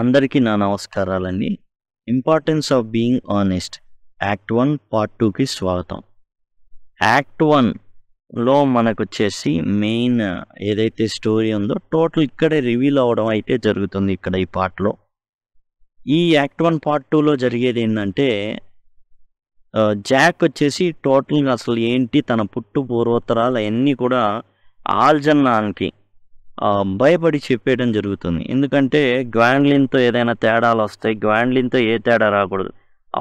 అందరికీ నా నమస్కారాలండి importance of being honest act one part టూకి స్వాగతం యాక్ట్ వన్లో మనకు వచ్చేసి మెయిన్ ఏదైతే స్టోరీ ఉందో టోటల్ ఇక్కడే రివీల్ అవ్వడం అయితే జరుగుతుంది ఇక్కడ ఈ పార్ట్లో ఈ యాక్ట్ వన్ పార్ట్ టూలో జరిగేది ఏంటంటే జాక్ వచ్చేసి టోటల్గా అసలు ఏంటి తన పుట్టు పూర్వోత్తరాలు అవన్నీ కూడా ఆల్జన్నాన్కి భయపడి చెప్పేయడం జరుగుతుంది ఎందుకంటే గ్వాండ్లిన్తో ఏదైనా తేడాలు వస్తాయి గ్వాండ్లిన్తో ఏ తేడా రాకూడదు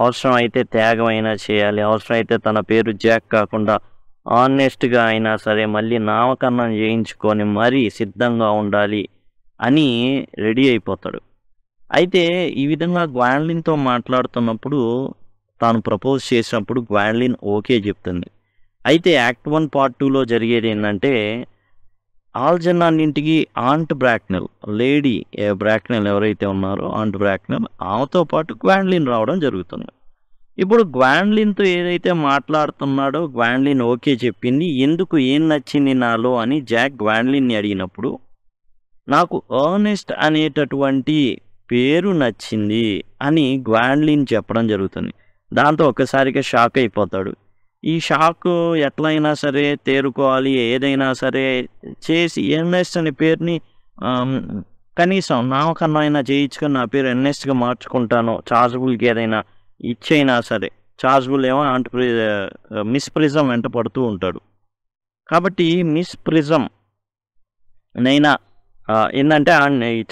అవసరం అయితే త్యాగమైనా చేయాలి అవసరం అయితే తన పేరు జాక్ కాకుండా ఆనెస్ట్గా అయినా సరే మళ్ళీ నామకరణం చేయించుకొని మరీ సిద్ధంగా ఉండాలి అని రెడీ అయిపోతాడు అయితే ఈ విధంగా గ్వాండ్లిన్తో మాట్లాడుతున్నప్పుడు తాను ప్రపోజ్ చేసినప్పుడు గ్వాండ్లిన్ ఓకే చెప్తుంది అయితే యాక్ట్ వన్ పార్ట్ టూలో జరిగేది ఏంటంటే ఆల్జన్ అన్నింటికి ఆంట్ బ్రాక్నెల్ లేడీ బ్రాక్నెల్ ఎవరైతే ఉన్నారో ఆంట్ బ్రాక్నెల్ ఆమెతో పాటు గ్వాండ్లిన్ రావడం జరుగుతుంది ఇప్పుడు గ్వాండ్లిన్తో ఏదైతే మాట్లాడుతున్నాడో గ్వాండ్లిన్ ఓకే చెప్పింది ఎందుకు ఏం నచ్చింది నాలో అని జాక్ గ్వాండ్లిన్ని అడిగినప్పుడు నాకు అర్నెస్ట్ అనేటటువంటి పేరు నచ్చింది అని గ్వాండ్లిన్ చెప్పడం జరుగుతుంది దాంతో ఒక్కసారిగా షాక్ అయిపోతాడు ఈ షాక్ ఎట్లయినా సరే తేరుకోవాలి ఏదైనా సరే చేసి ఎన్ఎస్ అనే పేరుని కనీసం నామకన్నా అయినా చేయించుకొని నా పేరు ఎన్ఎస్గా మార్చుకుంటాను చార్జబుల్కి ఏదైనా ఇచ్చైనా సరే చార్జబుల్ ఏమో ఆంటర్ప్రి మిస్ ప్రిజం వెంట పడుతూ ఉంటాడు కాబట్టి మిస్ ప్రిజం నైనా ఏంటంటే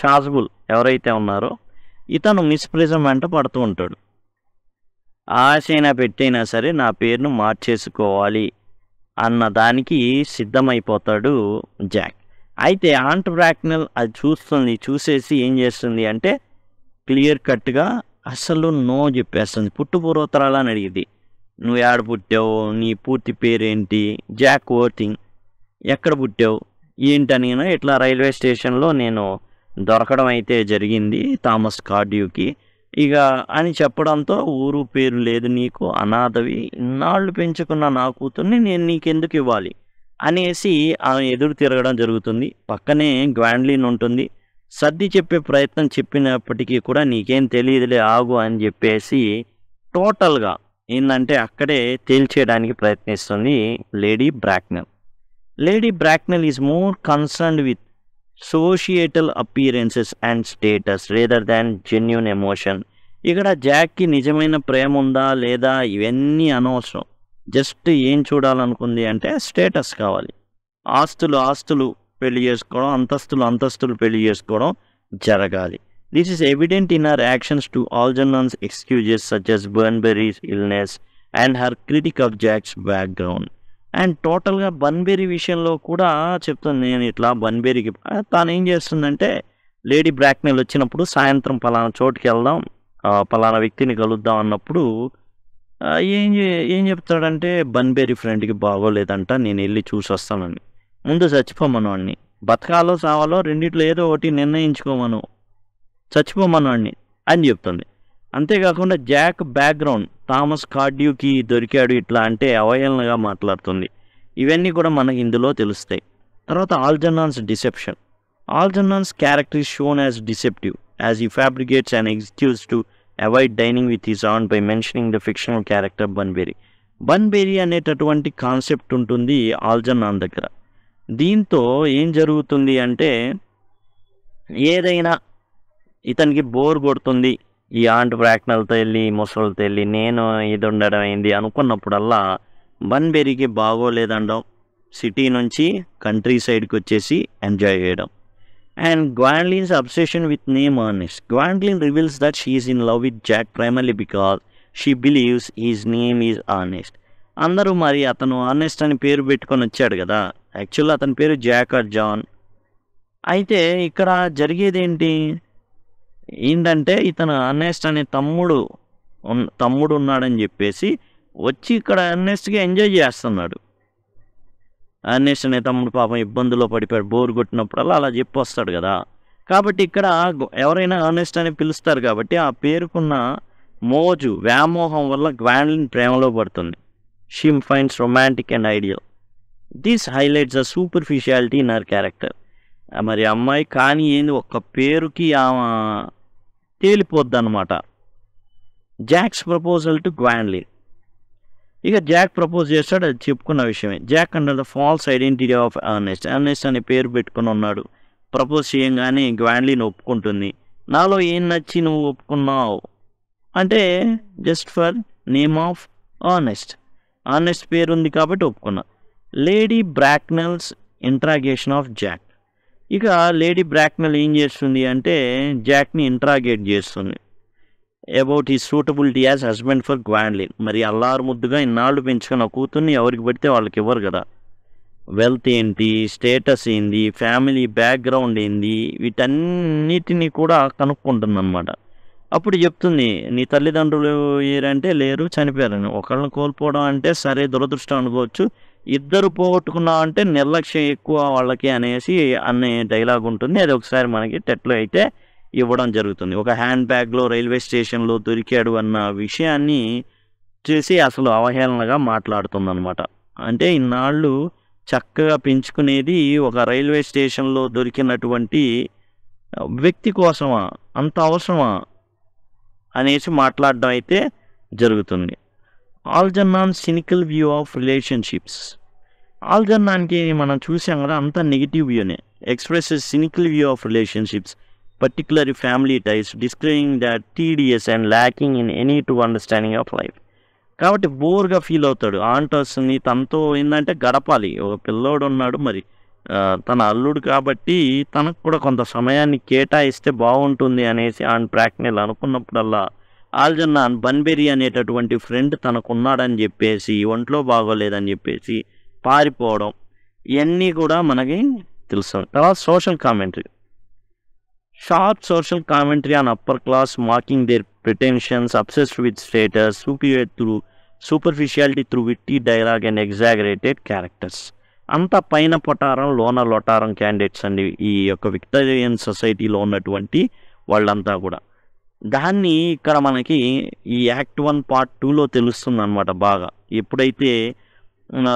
చార్జబుల్ ఎవరైతే ఉన్నారో ఇతను మిస్ ప్రిజం వెంట పడుతూ ఉంటాడు ఆశైనా పెట్టైనా సరే నా పేరును మార్చేసుకోవాలి అన్న దానికి సిద్ధమైపోతాడు జాక్ అయితే ఆంట్రాక్నల్ అది చూస్తుంది చూసేసి ఏం చేస్తుంది అంటే క్లియర్ కట్గా అసలు నో చెప్పేస్తుంది పుట్టుపూర్వోత్తరాలు అని అడిగింది నువ్వు ఏడ పుట్టావు నీ పూర్తి పేరేంటి జాక్ ఓటింగ్ ఎక్కడ పుట్టావు ఏంటని ఇట్లా రైల్వే స్టేషన్లో నేను దొరకడం అయితే జరిగింది థామస్ కార్డ్యూకి ఇక అని చెప్పడంతో ఊరు పేరు లేదు నీకు అనాథవి ఇన్నాళ్ళు పెంచుకున్న నా కూతుర్ని నేను నీకెందుకు ఇవ్వాలి అనేసి ఆమె ఎదురు తిరగడం జరుగుతుంది పక్కనే గ్వాండ్లిన్ ఉంటుంది సర్ది చెప్పే ప్రయత్నం చెప్పినప్పటికీ కూడా నీకేం తెలియదులే ఆగు అని చెప్పేసి టోటల్గా ఏంటంటే అక్కడే తేల్చేయడానికి ప్రయత్నిస్తుంది lady Bracknell lady Bracknell is more concerned with societal appearances and status rather than genuine emotion ఇక్కడ జాక్కి నిజమైన ప్రేమ ఉందా లేదా ఇవన్నీ అనవసరం జస్ట్ ఏం చూడాలనుకుంది అంటే స్టేటస్ కావాలి ఆస్తులు ఆస్తులు పెళ్లి చేసుకోవడం అంతస్తులు అంతస్తులు పెళ్లి చేసుకోవడం జరగాలి this is evident in her actions to Algernon's excuses such as Bunbury's illness and her critic of Jack's background and టోటల్గా బన్బేరీ విషయంలో కూడా చెప్తాను నేను ఇట్లా బన్బేరీకి తాను ఏం చేస్తుందంటే లేడీ బ్రాక్మెల్ వచ్చినప్పుడు సాయంత్రం పలానా చోటుకి వెళ్దాం పలానా వ్యక్తిని కలుద్దాం అన్నప్పుడు ఏం ఏం చెప్తాడంటే బన్బేరీ ఫ్రెండ్కి బాగోలేదంట నేను వెళ్ళి చూసి వస్తానని ముందు చచ్చిపోమను వాడిని బతకాలో సావాలో రెండిట్లో ఏదో ఒకటి నిర్ణయించుకోమను చచ్చిపోమను వాడిని అని చెప్తుంది అంతేకాకుండా జాక్ బ్యాక్గ్రౌండ్ థామస్ కార్డ్యూకి దొరికాడు ఇట్లా అంటే అవహేళనగా మాట్లాడుతుంది ఇవన్నీ కూడా మనకి ఇందులో తెలుస్తాయి తర్వాత Algernon's deception Algernon's character is shown as deceptive as he fabricates and excuses to avoid dining with is on by mentioning the fictional character Bunbury Bunbury అనేటటువంటి కాన్సెప్ట్ ఉంటుంది ఆల్జర్నాన్ దగ్గర దీంతో ఏం జరుగుతుంది అంటే ఏదైనా ఇతనికి బోర్ కొడుతుంది ఈ ఆంటు ప్రాక్నలతో వెళ్ళి ముసలితో వెళ్ళి నేను ఇది ఉండడం అయింది అనుకున్నప్పుడల్లా బన్ బెరీకి బాగోలేదండం సిటీ నుంచి కంట్రీ సైడ్కి వచ్చేసి ఎంజాయ్ చేయడం and Gwendolen's obsession with name Ernest Gwendolen reveals that she is in love with Jack primarily because she believes his name is Ernest అందరూ మరి అతను ఆర్నెస్ట్ అని పేరు పెట్టుకొని వచ్చాడు కదా యాక్చువల్లీ అతని పేరు జాకర్ జాన్ అయితే ఇక్కడ జరిగేది ఏంటి ఏంటంటే ఇతను అన్నెస్ట్ అనే తమ్ముడు తమ్ముడు ఉన్నాడని చెప్పేసి వచ్చి ఇక్కడ అర్నెస్ట్గా ఎంజాయ్ చేస్తున్నాడు అన్నెస్ట్ అనే తమ్ముడు పాపం ఇబ్బందుల్లో పడిపోయాడు బోర్ కొట్టినప్పుడల్లా అలా చెప్పి వస్తాడు కదా కాబట్టి ఇక్కడ ఎవరైనా అర్నెస్ట్ అని పిలుస్తారు కాబట్టి ఆ పేరుకున్న మోజు వ్యామోహం వల్ల గ్వాండ్లిన్ ప్రేమలో పడుతుంది she finds romantic and ideal this highlights a superficiality in her character మరి అమ్మాయి కానీ ఏంది ఒక్క పేరుకి ఆమె తేలిపోద్ది అనమాట జాక్స్ ప్రపోజల్ టు గ్వాన్లీ ఇక జాక్ ప్రపోజ్ చేస్తాడు అది చెప్పుకున్న విషయమే Jack and the false identity of Ernest Ernest అనే పేరు పెట్టుకుని ఉన్నాడు ప్రపోజ్ చేయంగానే గ్వాండ్లీని ఒప్పుకుంటుంది నాలో ఏం నచ్చి నువ్వు ఒప్పుకున్నావు అంటే just for name of Ernest Ernest పేరు ఉంది కాబట్టి ఒప్పుకున్నా lady Bracknell's interrogation of Jack ఇక లేడీ బ్రాక్నల్ ఏం చేస్తుంది అంటే జాక్ని ఇంట్రాగేట్ చేస్తుంది about his suitability as husband for Gwendolen మరి అల్లారు ముద్దుగా ఇన్నాళ్ళు పెంచుకున్న కూతుర్ని ఎవరికి పెడితే వాళ్ళకి ఇవ్వరు కదా వెల్త్ ఏంటి స్టేటస్ ఏంది ఫ్యామిలీ బ్యాక్గ్రౌండ్ ఏంది వీటన్నిటిని కూడా కనుక్కుంటుందన్నమాట అప్పుడు చెప్తుంది నీ తల్లిదండ్రులు ఏరంటే లేరు చనిపోయారని ఒకళ్ళని కోల్పోవడం అంటే సరే దురదృష్టం అనుకోవచ్చు ఇద్దరు పోగొట్టుకున్నా అంటే నిర్లక్ష్యం ఎక్కువ వాళ్ళకి అనేసి అనే డైలాగ్ ఉంటుంది అది ఒకసారి మనకి టెట్లో అయితే ఇవ్వడం జరుగుతుంది ఒక హ్యాండ్ బ్యాగ్లో రైల్వే స్టేషన్లో దొరికాడు అన్న విషయాన్ని చేసి అసలు అవహేళనగా మాట్లాడుతుంది అనమాట అంటే ఇన్నాళ్ళు చక్కగా పెంచుకునేది ఒక రైల్వే స్టేషన్లో దొరికినటువంటి వ్యక్తి కోసమా అంత అవసరమా అనేసి మాట్లాడడం అయితే జరుగుతుంది Algernon cynical view of relationships ఆల్జర్నాన్కి మనం చూసాం కదా అంతా నెగిటివ్ వ్యూనే express cynical view of relationships particular family ties describing that tedious and lacking in any to understanding of life కాబట్టి బోర్గా ఫీల్ అవుతాడు ఆంటర్స్ని తనతో ఏంటంటే గడపాలి ఒక పిల్లోడు ఉన్నాడు మరి తన అల్లుడు కాబట్టి తనకు కూడా కొంత సమయాన్ని కేటాయిస్తే బాగుంటుంది అనేసి ఆన్ ప్రాక్నెల్ అనుకున్నప్పుడల్లా ఆల్జన్నాన్ బన్బెరీ అనేటటువంటి ఫ్రెండ్ తనకున్నాడని చెప్పేసి ఒంట్లో బాగోలేదని చెప్పేసి పారిపోవడం ఇవన్నీ కూడా మనకి తెలుసు తర్వాత social commentary sharp social commentary on upper class mocking their pretensions obsessed with status superior through superficiality through witty dialogue and exaggerated characters అంత పైన పొటారం లోన లొటారం క్యాండిడేట్స్ అండి ఈ యొక్క విక్టోరియన్ సొసైటీలో ఉన్నటువంటి వాళ్ళంతా కూడా దాన్ని ఇక్కడ మనకి ఈ యాక్ట్ వన్ పార్ట్ టూలో తెలుస్తుంది అనమాట బాగా ఎప్పుడైతే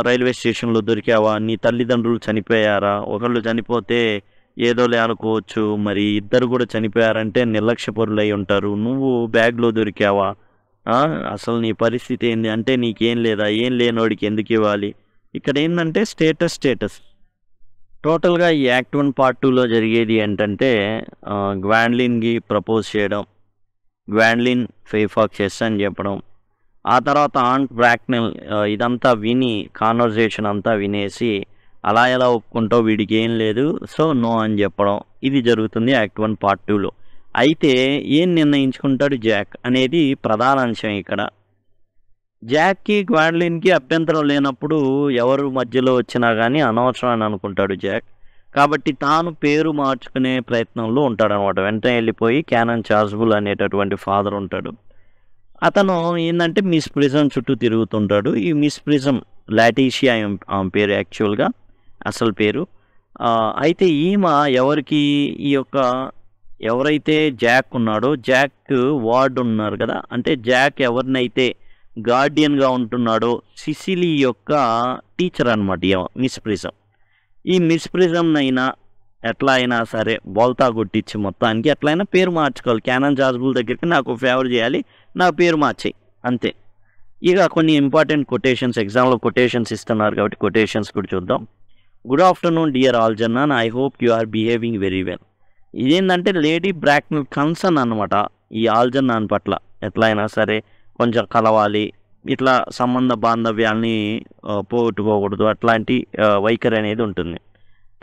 రైల్వే స్టేషన్లో దొరికావా నీ తల్లిదండ్రులు చనిపోయారా ఒకళ్ళు చనిపోతే ఏదో అనుకోవచ్చు మరి ఇద్దరు కూడా చనిపోయారంటే నిర్లక్ష్యపరులై ఉంటారు నువ్వు బ్యాగ్లో దొరికావా అసలు నీ పరిస్థితి ఏంది అంటే నీకేం లేదా ఏం లేనోడికి ఎందుకు ఇవ్వాలి ఇక్కడ ఏంటంటే స్టేటస్ స్టేటస్ టోటల్గా ఈ యాక్ట్ వన్ పార్ట్ టూలో జరిగేది ఏంటంటే గ్వాండ్లిన్కి ప్రపోజ్ చేయడం గ్వాండ్లిన్ ఫేఫా చెస్ అని చెప్పడం ఆ తర్వాత ఆంట్ బ్రాక్నెల్ ఇదంతా విని కాన్వర్జేషన్ అంతా వినేసి అలా ఎలా ఒప్పుకుంటావు వీడికి ఏం లేదు సో నో అని చెప్పడం ఇది జరుగుతుంది యాక్ట్ వన్ పార్ట్ టూలో అయితే ఏం నిర్ణయించుకుంటాడు జాక్ అనేది ప్రధాన అంశం ఇక్కడ జాక్కి గ్వాండ్లిన్కి అభ్యంతరం లేనప్పుడు ఎవరు మధ్యలో వచ్చినా కానీ అనవసరం అని అనుకుంటాడు జాక్ కాబట్టి తాను పేరు మార్చుకునే ప్రయత్నంలో ఉంటాడనమాట వెంటనే వెళ్ళిపోయి క్యానన్ చార్జబుల్ అనేటటువంటి ఫాదర్ ఉంటాడు అతను ఏంటంటే మిస్ ప్రిజం చుట్టూ తిరుగుతుంటాడు ఈ మిస్ ప్రిజం లాటీషియా ఆమె పేరు యాక్చువల్గా అసలు పేరు అయితే ఈమె ఎవరికి ఈ యొక్క ఎవరైతే జాక్ ఉన్నాడో జాక్ వార్డ్ ఉన్నారు కదా అంటే జాక్ ఎవరినైతే గార్డియన్గా ఉంటున్నాడో సిసిలీ యొక్క టీచర్ అనమాట మిస్ ప్రిజం ఈ మిస్ప్రిజంనైనా ఎట్లా అయినా సరే బోల్తా కొట్టించి మొత్తానికి ఎట్లయినా పేరు మార్చుకోవాలి క్యానన్ జాజ్బుల్ దగ్గరికి నాకు ఫేవర్ చేయాలి నా పేరు మార్చేయి అంతే ఇక కొన్ని ఇంపార్టెంట్ కొటేషన్స్ ఎగ్జామ్లో కొటేషన్స్ ఇస్తున్నారు కాబట్టి కొటేషన్స్ కూడా చూద్దాం good afternoon dear Algernon I hope you are behaving very well ఇదేంటంటే లేడీ బ్రాక్నల్ కన్సర్న్ అనమాట ఈ ఆల్జన్నాన్ జన్నాన్ పట్ల ఎట్లయినా సరే కొంచెం కలవాలి ఇట్లా సంబంధ బాంధవ్యాల్ని పోగొట్టుకోకూడదు అట్లాంటి వైఖరి అనేది ఉంటుంది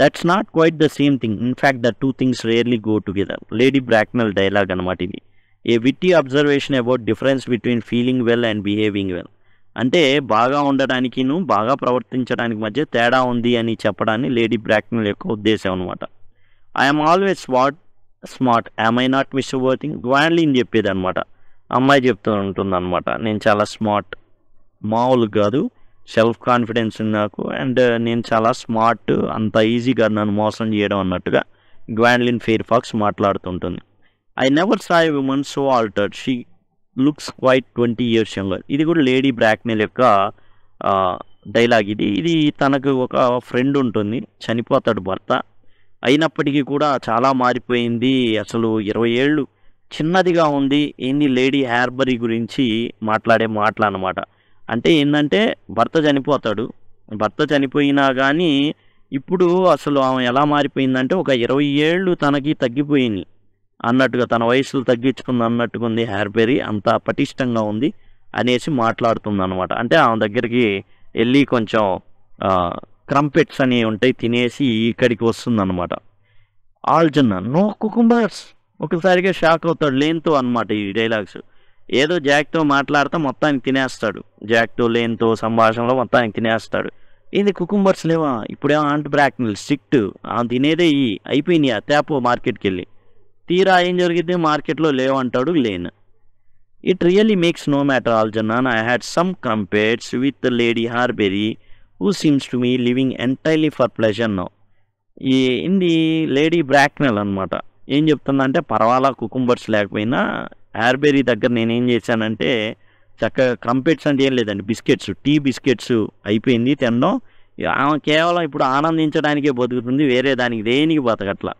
that's not quite the same thing in fact the two things rarely go together lady Bracknell dialogue అనమాట ఇది a witty observation about difference between feeling well and behaving well అంటే బాగా ఉండడానికిను బాగా ప్రవర్తించడానికి మధ్య తేడా ఉంది అని చెప్పడాన్ని లేడీ బ్రాక్నల్ యొక్క ఉద్దేశం అనమాట I'm always smart smart I not Miss Worthing అని చెప్పేది అనమాట అమ్మాయి చెప్తూ ఉంటుంది అనమాట నేను చాలా స్మార్ట్ మామూలు కాదు సెల్ఫ్ కాన్ఫిడెన్స్ నాకు అండ్ నేను చాలా స్మార్ట్ అంత ఈజీగా నన్ను మోసం చేయడం అన్నట్టుగా గ్వాండ్లిన్ ఫెయిర్ ఫాక్స్ మాట్లాడుతుంటుంది I never saw woman so altered she looks quite twenty years younger ఇది కూడా లేడీ బ్రాక్మెల్ యొక్క డైలాగ్ ఇది ఇది తనకు ఒక ఫ్రెండ్ ఉంటుంది చనిపోతాడు భర్త అయినప్పటికీ కూడా చాలా మారిపోయింది అసలు ఇరవై ఏళ్ళు చిన్నదిగా ఉంది ఏంది లేడీ హ్యార్బరీ గురించి మాట్లాడే మాటలు అనమాట అంటే ఏంటంటే భర్త చనిపోతాడు భర్త చనిపోయినా కానీ ఇప్పుడు అసలు ఆమె ఎలా మారిపోయిందంటే ఒక ఇరవై ఏళ్ళు తనకి తగ్గిపోయింది అన్నట్టుగా తన వయసులు తగ్గించుకుంది ఉంది హ్యార్బెరీ అంత పటిష్టంగా ఉంది అనేసి మాట్లాడుతుంది అనమాట అంటే ఆమె దగ్గరికి వెళ్ళి కొంచెం క్రంపెట్స్ అని ఉంటాయి తినేసి ఇక్కడికి వస్తుందన్నమాట ఆల్జన్ నో కుకుంబర్స్ ఒకసారిగా షాక్ అవుతాడు లేన్తో అనమాట ఈ డైలాగ్స్ ఏదో జాక్తో మాట్లాడితే మొత్తానికి తినేస్తాడు జాక్తో లేన్తో సంభాషణలో మొత్తానికి తినేస్తాడు ఏంది కుకుంబర్స్ లేవా ఇప్పుడే ఆంట్ బ్రాక్నల్ స్ట్రిక్ట్ తినేదే ఈ అయిపోయింది ఆ తేపో మార్కెట్కి వెళ్ళి తీరా ఏం జరిగింది మార్కెట్లో లేవంటాడు Lane it really makes no matter Algernon I had some crumpets with lady Harbury who seems to me living entirely for pleasure now ఈ ఇంది లేడీ బ్రాక్నెల్ అనమాట ఏం చెప్తుందంటే పర్వాలా కుకుంబర్స్ లేకపోయినా హ్యార్బెరీ దగ్గర నేనేం చేశానంటే చక్కగా క్రంపెట్స్ అంటే ఏం లేదండి బిస్కెట్స్ టీ బిస్కెట్స్ అయిపోయింది తినడం ఆమె కేవలం ఇప్పుడు ఆనందించడానికే బతుకుతుంది వేరే దానికి దేనికి బతకట్ల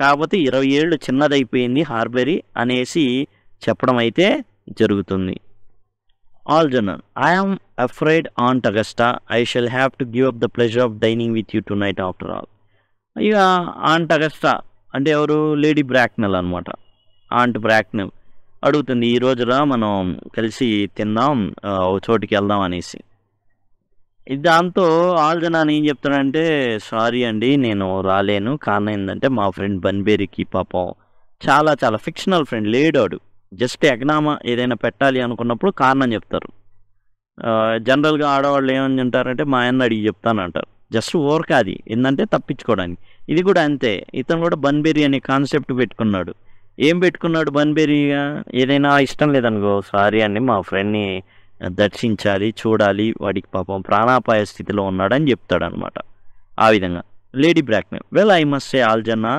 కాకపోతే ఇరవై ఏళ్ళు చిన్నదైపోయింది హార్బెరీ అనేసి చెప్పడం అయితే జరుగుతుంది ఆల్ Algernon I'm afraid aunt Augusta I shall have to give up the pleasure of dining with you tonight after all ఇక ఆన్ టగస్టా అంటే ఎవరు లేడీ బ్రాక్నెల్ అనమాట ఆంట్ బ్రాక్నెల్ అడుగుతుంది ఈ రోజురా మనం కలిసి తిందాం ఓ చోటికి వెళ్దాం అనేసి దాంతో ఆల్జనాన్ ఏం చెప్తాడంటే సారీ అండి నేను రాలేను కారణం ఏంటంటే మా ఫ్రెండ్ బన్బేరికి పాపం చాలా చాలా ఫిక్షనల్ ఫ్రెండ్ లేడాడు జస్ట్ ఎగ్నామా ఏదైనా పెట్టాలి అనుకున్నప్పుడు కారణం చెప్తారు జనరల్గా ఆడవాళ్ళు ఏమని అంటారంటే మా ఆయన అడిగి చెప్తానంటారు జస్ట్ ఓర్క అది ఏంటంటే తప్పించుకోవడానికి ఇది కూడా అంతే ఇతను కూడా బన్బెరీ అనే కాన్సెప్ట్ పెట్టుకున్నాడు ఏం పెట్టుకున్నాడు బన్బెరీగా ఏదైనా ఇష్టం లేదనుకో సారీ అని మా ఫ్రెండ్ని దర్శించాలి చూడాలి వాడికి పాపం ప్రాణాపాయ స్థితిలో ఉన్నాడని చెప్తాడు అనమాట ఆ విధంగా lady Bracknell well I must say Algernon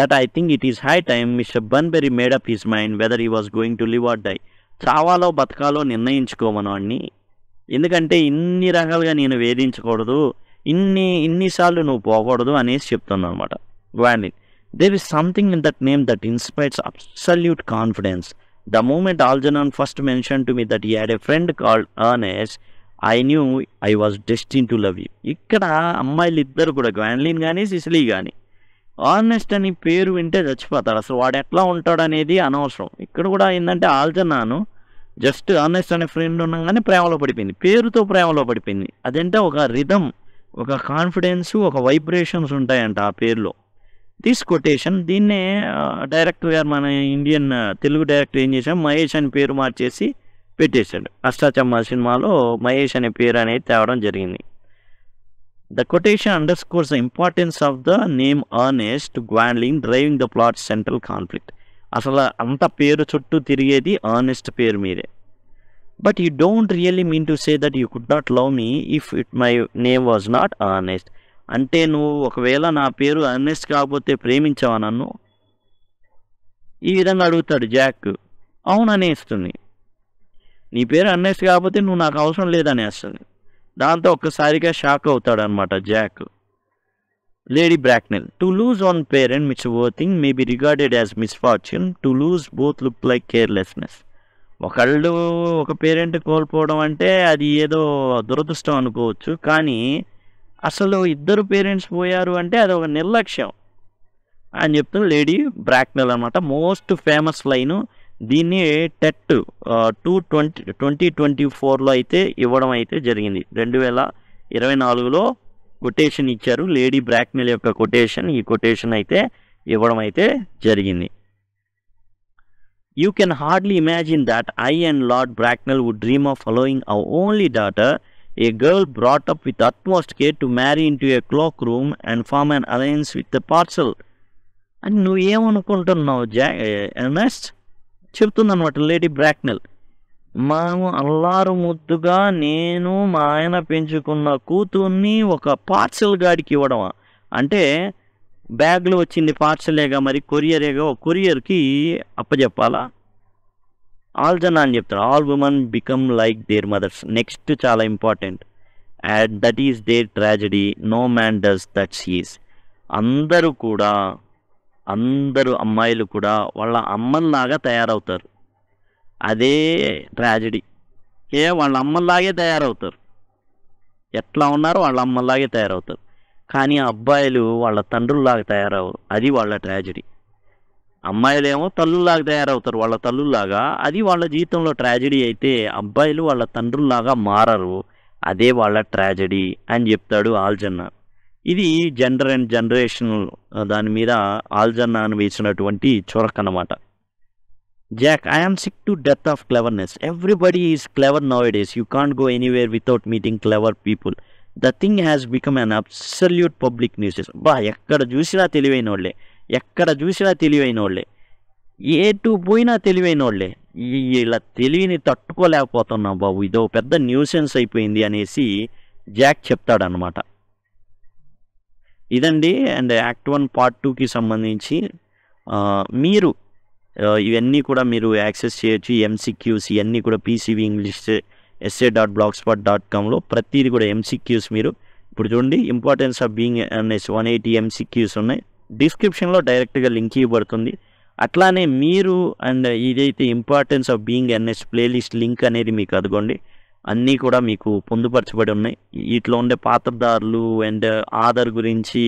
that I think it is high time mister Bunbury up his mind whether he was going to live or die చావాలో బతకాలో నిర్ణయించుకోమను అన్ని ఎందుకంటే ఇన్ని రకాలుగా నేను వేధించకూడదు ఇన్ని ఇన్నిసార్లు నువ్వు పోకూడదు అనేసి చెప్తున్నావు అనమాట valid there is something in that name that inspires absolute confidence the moment Algernon first mention to me that had a friend called Ernest I knew I was destined to love you ఇక్కడ అమ్మాయిలు ఇద్దరు కూడా గ్వాన్లిన్ కానీ Sicily కానీ ఆర్నెస్ట్ అని పేరు వింటే చచ్చిపోతాడు అసలు వాడు ఎట్లా ఉంటాడు అనేది అనవసరం ఇక్కడ కూడా ఏంటంటే ఆల్జనాను జస్ట్ ఆర్నెస్ట్ అనే ఫ్రెండ్ కానీ ప్రేమలో పడిపోయింది పేరుతో ప్రేమలో పడిపోయింది అదంటే ఒక రిధం ఒక కాన్ఫిడెన్స్ ఒక వైబ్రేషన్స్ ఉంటాయంట ఆ పేరులో దిస్ కొటేషన్ దీన్నే డైరెక్టర్ గారు మన ఇండియన్ తెలుగు డైరెక్టర్ ఏం చేశాం మహేష్ అని పేరు మార్చేసి పెట్టేశాడు అష్టాచమ్మ సినిమాలో మహేష్ అనే పేరు అనేది తేవడం జరిగింది the quotation underscores the importance of the name Ernest Gwendolen driving the plot central conflict అసలు అంత పేరు చుట్టూ తిరిగేది ఆనెస్ట్ పేరు మీదే but you don't really mean to say that you could not love me if it my name was not Ernest అంటే నువ్వు ఒకవేళ నా పేరు ఆనెస్ట్ కాకపోతే ప్రేమించావా నన్ను ఈ విధంగా అడుగుతాడు జాక్ అవును అనేస్తుంది నీ పేరు అన్నెస్ట్ కాకపోతే నువ్వు నాకు అవసరం వేస్తుంది దాంతో ఒక్కసారిగా షాక్ అవుతాడు అనమాట Jack lady Bracknell to lose one parent Miss Worthing may be regarded as misfortune to lose both look like carelessness ఒకళ్ళు ఒక పేరెంట్ కోల్పోవడం అంటే అది ఏదో దురదృష్టం అనుకోవచ్చు కానీ అసలు ఇద్దరు పేరెంట్స్ పోయారు అంటే అది ఒక నిర్లక్ష్యం అని చెప్తున్న లేడీ బ్రాక్నెల్ అనమాట మోస్ట్ ఫేమస్ లైన్ దీన్ని TET two twenty twenty twenty ఫోర్లో అయితే ఇవ్వడం అయితే జరిగింది రెండు వేల ఇరవై నాలుగులో కొటేషన్ ఇచ్చారు లేడీ బ్రాక్నెల్ యొక్క కొటేషన్ ఈ కొటేషన్ అయితే ఇవ్వడం అయితే జరిగింది you can hardly imagine that I and lord Bracknell would dream of allowing our only daughter a girl brought with utmost care to marry into a cloakroom and form an alliance with the parcel అని నువ్వు ఏమనుకుంటున్నావు జా ఎనెస్ట్ చెప్తుందన్నమాట lady Bracknell మేము అల్లారు ముద్దుగా నేను మా ఆయన పెంచుకున్న కూతుర్ని ఒక పార్సల్ గాడికి ఇవ్వడమా అంటే బ్యాగ్లో వచ్చింది పార్సలేగా మరి కొరియరేగా కొరియర్కి అప్పచెప్పాలా ఆల్ జనా అని చెప్తారు all women become like their mothers next చాలా important and that is their tragedy no man does that is అందరూ కూడా అందరూ అమ్మాయిలు కూడా వాళ్ళ అమ్మల్లాగా తయారవుతారు అదే ట్రాజడీ ఏ వాళ్ళ అమ్మల్లాగే తయారవుతారు ఎట్లా ఉన్నారో వాళ్ళ అమ్మల్లాగే తయారవుతారు కానీ అబ్బాయిలు వాళ్ళ తండ్రుల్లాగా తయారవరు అది వాళ్ళ ట్రాజడీ అమ్మాయిలేమో తల్లుల్లాగా తయారవుతారు వాళ్ళ తల్లుల్లాగా అది వాళ్ళ జీవితంలో ట్రాజడీ అయితే అబ్బాయిలు వాళ్ళ తండ్రుల్లాగా మారరు అదే వాళ్ళ ట్రాజడీ అని చెప్తాడు ఆల్జన్నా ఇది జెండర్ అండ్ జనరేషన్ దాని మీద ఆల్జన్నా వేసినటువంటి చొరక్ అనమాట Jack I'm sick to death of cleverness everybody is clever now it is you can't go anywhere without meeting clever people the thing has become an absolute public nuisance బా ఎక్కడ చూసినా తెలివైన వాళ్ళే ఎక్కడ చూసినా తెలివైన వాళ్ళే టు పోయినా తెలివైన వాళ్ళే ఇలా తెలివిని తట్టుకోలేకపోతున్నాం బాబు ఇదో పెద్ద న్యూసెన్స్ అయిపోయింది అనేసి జాక్ చెప్తాడనమాట ఇదండి అండ్ యాక్ట్ వన్ పార్ట్ టూకి సంబంధించి మీరు ఇవన్నీ కూడా మీరు యాక్సెస్ చేయొచ్చు ఎంసీక్యూస్ ఇవన్నీ కూడా PCV English SA dot black spot dot కామ్లో ప్రతిదీ కూడా ఎంసీక్యూస్ మీరు ఇప్పుడు చూడండి ఇంపార్టెన్స్ ఆఫ్ బీయింగ్ అనేసి వన్ ఎయిటీ ఎంసీక్యూస్ ఉన్నాయి డిస్క్రిప్షన్లో డైరెక్ట్గా లింక్ ఇవ్వబడుతుంది అట్లానే మీరు అండ్ ఇదైతే importance of being Earnest playlist link అనేది మీకు అదుగోండి అన్నీ కూడా మీకు పొందుపరచబడి ఉన్నాయి వీటిలో ఉండే పాత్రదారులు అండ్ ఆధార్ గురించి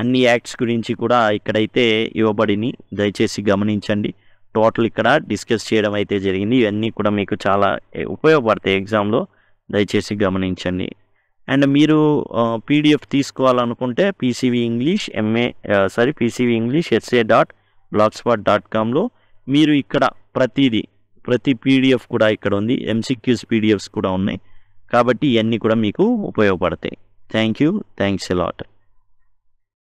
అన్ని యాక్ట్స్ గురించి కూడా ఇక్కడైతే ఇవ్వబడిని దయచేసి గమనించండి టోటల్ ఇక్కడ డిస్కస్ చేయడం అయితే జరిగింది ఇవన్నీ కూడా మీకు చాలా ఉపయోగపడతాయి ఎగ్జామ్లో దయచేసి గమనించండి అండ్ మీరు పీడిఎఫ్ తీసుకోవాలనుకుంటే PCV English MA sorry PCV English SA dot black spot dot కామ్లో మీరు ఇక్కడ ప్రతిదీ ప్రతి పీడిఎఫ్ కూడా ఇక్కడ ఉంది ఎంసీక్యూస్ పీడిఎఫ్స్ కూడా ఉన్నాయి కాబట్టి ఇవన్నీ కూడా మీకు ఉపయోగపడతాయి థ్యాంక్ యూ థ్యాంక్స్ ఎలాట్